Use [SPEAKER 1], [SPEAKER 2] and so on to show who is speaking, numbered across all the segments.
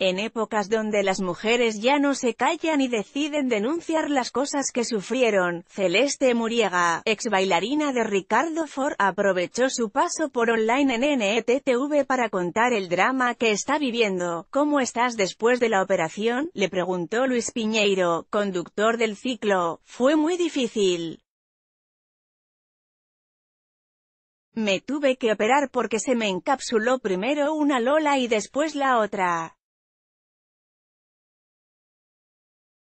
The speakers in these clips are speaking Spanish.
[SPEAKER 1] En épocas donde las mujeres ya no se callan y deciden denunciar las cosas que sufrieron, Celeste Muriega, ex bailarina de Ricardo Ford, aprovechó su paso por online en NETTV para contar el drama que está viviendo. ¿Cómo estás después de la operación? Le preguntó Luis Piñeiro, conductor del ciclo. Fue muy difícil. Me tuve que operar porque se me encapsuló primero una lola y después la otra.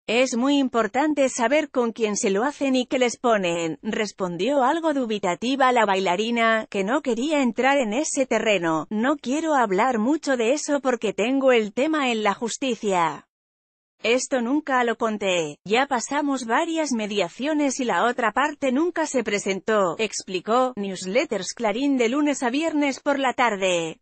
[SPEAKER 1] Es muy importante saber con quién se lo hacen y qué les ponen, respondió algo dubitativa la bailarina, que no quería entrar en ese terreno, no quiero hablar mucho de eso porque tengo el tema en la justicia. Esto nunca lo conté, ya pasamos varias mediaciones y la otra parte nunca se presentó, explicó, Newsletters Clarín de lunes a viernes por la tarde.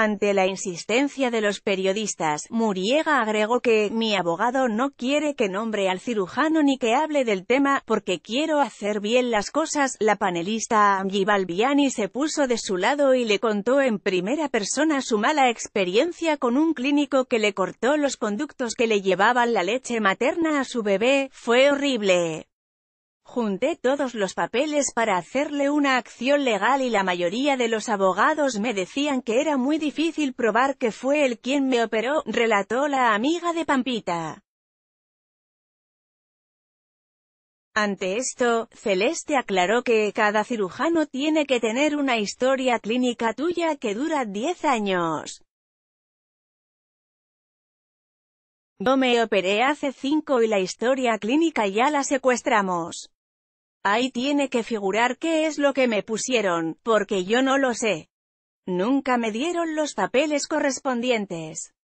[SPEAKER 1] Ante la insistencia de los periodistas, Muriega agregó que, mi abogado no quiere que nombre al cirujano ni que hable del tema, porque quiero hacer bien las cosas. La panelista Angie Balbiani se puso de su lado y le contó en primera persona su mala experiencia con un clínico que le cortó los conductos que le llevaban la leche materna a su bebé, fue horrible. Junté todos los papeles para hacerle una acción legal y la mayoría de los abogados me decían que era muy difícil probar que fue él quien me operó, relató la amiga de Pampita. Ante esto, Celeste aclaró que cada cirujano tiene que tener una historia clínica tuya que dura 10 años. Yo me operé hace 5 y la historia clínica ya la secuestramos. Ahí tiene que figurar qué es lo que me pusieron, porque yo no lo sé. Nunca me dieron los papeles correspondientes.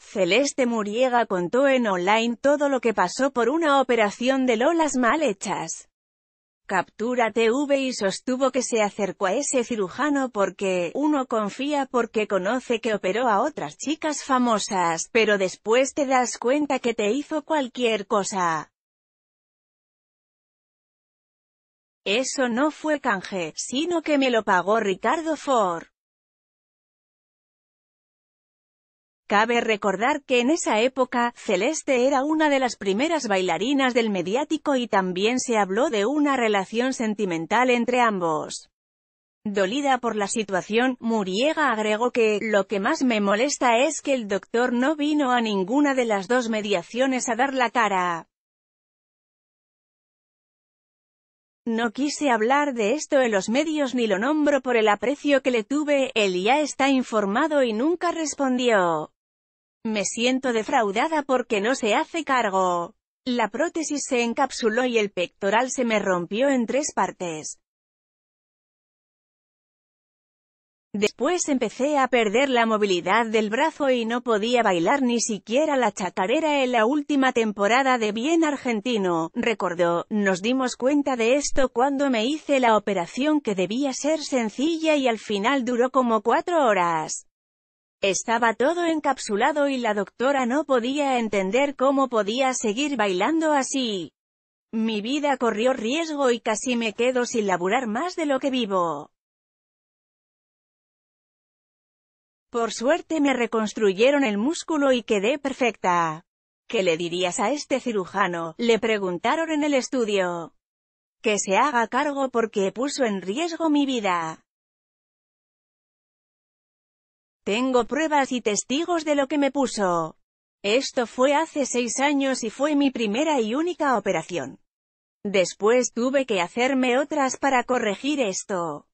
[SPEAKER 1] Celeste Muriega contó en online todo lo que pasó por una operación de Lolas mal hechas. Captura TV y sostuvo que se acercó a ese cirujano porque, uno confía porque conoce que operó a otras chicas famosas, pero después te das cuenta que te hizo cualquier cosa. Eso no fue canje, sino que me lo pagó Ricardo Ford. Cabe recordar que en esa época, Celeste era una de las primeras bailarinas del mediático y también se habló de una relación sentimental entre ambos. Dolida por la situación, Muriega agregó que, lo que más me molesta es que el doctor no vino a ninguna de las dos mediaciones a dar la cara. No quise hablar de esto en los medios ni lo nombro por el aprecio que le tuve, él ya está informado y nunca respondió. Me siento defraudada porque no se hace cargo. La prótesis se encapsuló y el pectoral se me rompió en tres partes. Después empecé a perder la movilidad del brazo y no podía bailar ni siquiera la chacarera en la última temporada de Bien Argentino, recordó, nos dimos cuenta de esto cuando me hice la operación que debía ser sencilla y al final duró como cuatro horas. Estaba todo encapsulado y la doctora no podía entender cómo podía seguir bailando así. Mi vida corrió riesgo y casi me quedo sin laburar más de lo que vivo. Por suerte me reconstruyeron el músculo y quedé perfecta. ¿Qué le dirías a este cirujano? Le preguntaron en el estudio. Que se haga cargo porque puso en riesgo mi vida. Tengo pruebas y testigos de lo que me puso. Esto fue hace seis años y fue mi primera y única operación. Después tuve que hacerme otras para corregir esto.